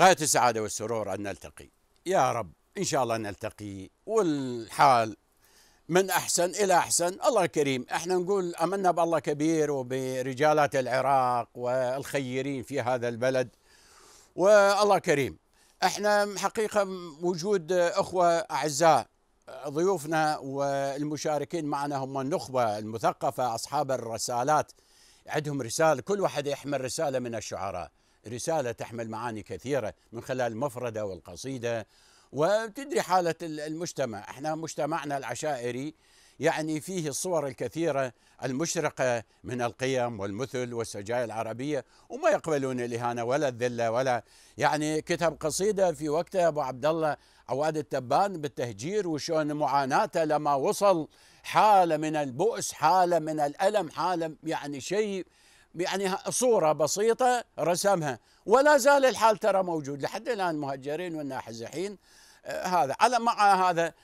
غاية السعادة والسرور أن نلتقي يا رب إن شاء الله نلتقي والحال من أحسن إلى أحسن الله كريم إحنا نقول أمنا بالله كبير وبرجالات العراق والخيرين في هذا البلد والله كريم احنا حقيقة وجود أخوة أعزاء ضيوفنا والمشاركين معنا هم النخبة المثقفة أصحاب الرسالات عندهم رسالة كل واحد يحمل رسالة من الشعراء رسالة تحمل معاني كثيرة من خلال المفردة والقصيدة وتدري حالة المجتمع احنا مجتمعنا العشائري يعني فيه الصور الكثيرة المشرقة من القيم والمثل والسجايا العربية وما يقبلون الإهانة ولا الذلة ولا يعني كتب قصيدة في وقتها أبو عبد الله عواد التبان بالتهجير وشون معاناته لما وصل حالة من البؤس حالة من الألم حالة يعني شيء يعني صورة بسيطة رسمها ولا زال الحال ترى موجود لحد الآن مهجرين والناحزحين آه، هذا على مع هذا